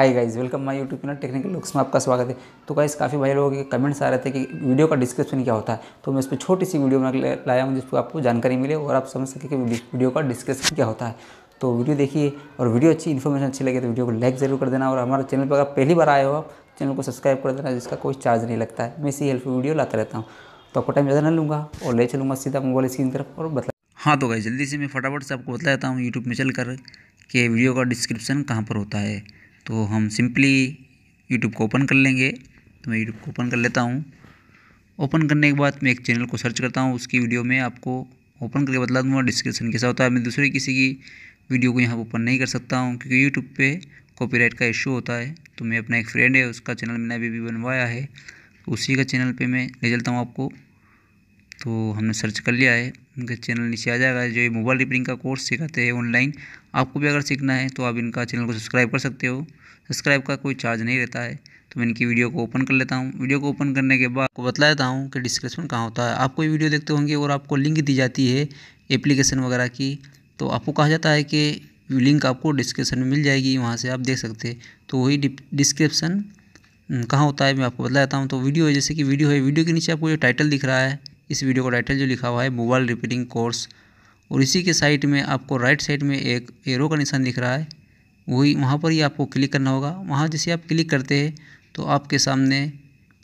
hi guys welcome my YouTube channel technical looks में आपका स्वागत है तो गाइज काफ़ी भाई लोगों के कमेंट्स आ रहे थे कि वीडियो का डिस्क्रिप्शन क्या होता है तो मैं इस पर छोटी सी वीडियो बना लाया हूँ जिसको आपको जानकारी मिले और आप समझ सके कि वीडियो का डिस्क्रिप्शन क्या होता है तो वीडियो देखिए और वीडियो अच्छी इन्फॉर्मेशन अच्छी लगे तो वीडियो को लाइक जरूर कर देना और हमारे चैनल पर अगर पहली बार आए हो आप चैनल को सब्सक्राइब कर देना जिसका कोई चार्ज नहीं लगता है मैं इसी हेल्प वीडियो लाता रहता हूँ तो आपको टाइम ज़्यादा ना लूँगा और ले चलूँगा सीधा मोबाइल स्क्रीन तरफ और बता हाँ तो गाइज जल्दी से मैं फटाफट से आपको बता देता हूँ यूट्यूब में चल कर कि वीडियो का डिस्क्रिप्शन कहाँ पर होता है तो हम सिंपली यूट्यूब को ओपन कर लेंगे तो मैं यूट्यूब को ओपन कर लेता हूँ ओपन करने के बाद मैं एक चैनल को सर्च करता हूँ उसकी वीडियो में आपको ओपन करके बता दूँगा डिस्क्रिप्शन कैसा होता है मैं दूसरे किसी की वीडियो को यहाँ ओपन नहीं कर सकता हूँ क्योंकि यूट्यूब पर कॉपीराइट का इशू होता है तो मैं अपना एक फ्रेंड है उसका चैनल मैंने अभी भी बनवाया है तो उसी का चैनल पे मैं ले चलता हूँ आपको तो हमने सर्च कर लिया है उनके चैनल नीचे आ जाएगा जो ये मोबाइल रिपेयरिंग का कोर्स सिखाते हैं ऑनलाइन आपको भी अगर सीखना है तो आप इनका चैनल को सब्सक्राइब कर सकते हो सब्सक्राइब का कोई चार्ज नहीं रहता है तो मैं इनकी वीडियो को ओपन कर लेता हूँ वीडियो को ओपन करने के बाद आपको बता देता हूँ कि डिस्क्रिप्शन कहाँ होता है आपको ये वीडियो देखते होंगे और आपको लिंक दी जाती है एप्लीकेशन वगैरह की तो आपको कहा जाता है कि लिंक आपको डिस्क्रिप्शन में मिल जाएगी वहाँ से आप देख सकते हैं तो वही डिस्क्रिप्शन कहाँ होता है मैं आपको बतला देता हूँ तो वीडियो है जैसे कि वीडियो है वीडियो के नीचे आपको जो टाइटल दिख रहा है इस वीडियो का टाइटल जो लिखा हुआ है मोबाइल रिपेयरिंग कोर्स और इसी के साइड में आपको राइट साइड में एक एरो का निशान दिख रहा है वही वहाँ पर ही आपको क्लिक करना होगा वहाँ जैसे आप क्लिक करते हैं तो आपके सामने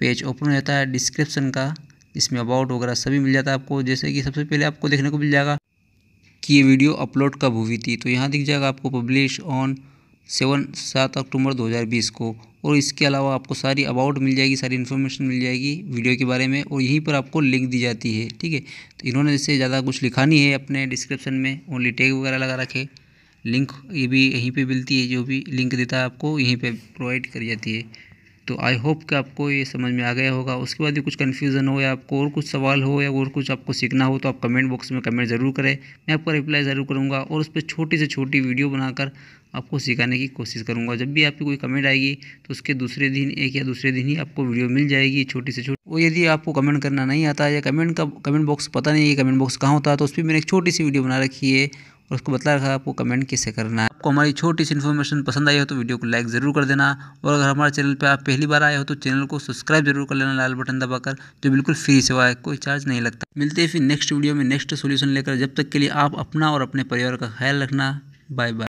पेज ओपन हो जाता है डिस्क्रिप्सन का इसमें अबाउट वगैरह सभी मिल जाता है आपको जैसे कि सबसे पहले आपको देखने को मिल जाएगा कि ये वीडियो अपलोड कब हुई थी तो यहाँ दिख जाएगा आपको पब्लिश ऑन सेवन सात अक्टूबर 2020 को और इसके अलावा आपको सारी अबाउट मिल जाएगी सारी इन्फॉर्मेशन मिल जाएगी वीडियो के बारे में और यहीं पर आपको लिंक दी जाती है ठीक है तो इन्होंने इससे ज़्यादा कुछ लिखा नहीं है अपने डिस्क्रिप्शन में ओनली टैग वगैरह लगा रखे लिंक ये भी यहीं पर मिलती है जो भी लिंक देता है आपको यहीं पर प्रोवाइड करी जाती है तो आई होप कि आपको ये समझ में आ गया होगा उसके बाद भी कुछ कन्फ्यूज़न हो या आपको और कुछ सवाल हो या और कुछ आपको सीखना हो तो आप कमेंट बॉक्स में कमेंट ज़रूर करें मैं आपका रिप्लाई ज़रूर करूँगा और उस पर छोटी से छोटी वीडियो बनाकर आपको सिखाने की कोशिश करूँगा जब भी आपकी कोई कमेंट आएगी तो उसके दूसरे दिन एक या दूसरे दिन ही आपको वीडियो मिल जाएगी छोटी से छोटी और यदि आपको कमेंट करना नहीं आता या कमेंट का कमेंट बॉक्स पता नहीं है कमेंट बॉक्स कहाँ होता है तो उस पर मैंने एक छोटी सी वीडियो बना रखी है और उसको बता रखा है आपको कमेंट कैसे करना है आपको हमारी छोटी सी इन्फॉर्मेशन पसंद आई हो तो वीडियो को लाइक ज़रूर कर देना और अगर हमारे चैनल पर आप पहली बार आए हो तो चैनल को सब्सक्राइब जरूर कर लेना लाल बटन दबाकर जो बिल्कुल फ्री सेवा है कोई चार्ज नहीं लगता मिलते हैं फिर नेक्स्ट वीडियो में नेक्स्ट सोल्यूशन लेकर जब तक के लिए आप अपना और अपने परिवार का ख्याल रखना बाय बाय